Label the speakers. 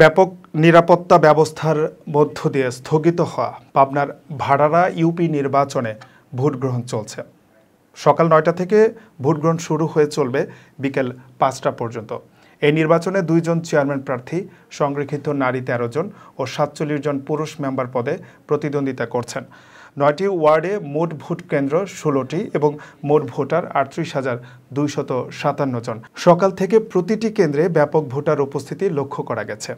Speaker 1: ব্যাপক নিরাপত্তা ব্যবস্থার মধ্য দিয়ে স্থগিত হওয়া পাবনার ভাড়ারা ইউপি নির্বাচনে ভোট গ্রহণ চলছে সকাল নয়টা থেকে ভোট গ্রহণ শুরু হয়ে চলবে বিকেল পাঁচটা পর্যন্ত এই নির্বাচনে দুইজন চেয়ারম্যান প্রার্থী সংরক্ষিত নারী তেরো জন ও সাতচল্লিশ জন পুরুষ মেম্বার পদে প্রতিদ্বন্দ্বিতা করছেন নয়টি ওয়ার্ডে মোট ভোট কেন্দ্র ষোলোটি এবং মোট ভোটার আটত্রিশ হাজার দুইশত সাতান্ন জন সকাল থেকে প্রতিটি কেন্দ্রে ব্যাপক ভোটার উপস্থিতি লক্ষ্য করা গেছে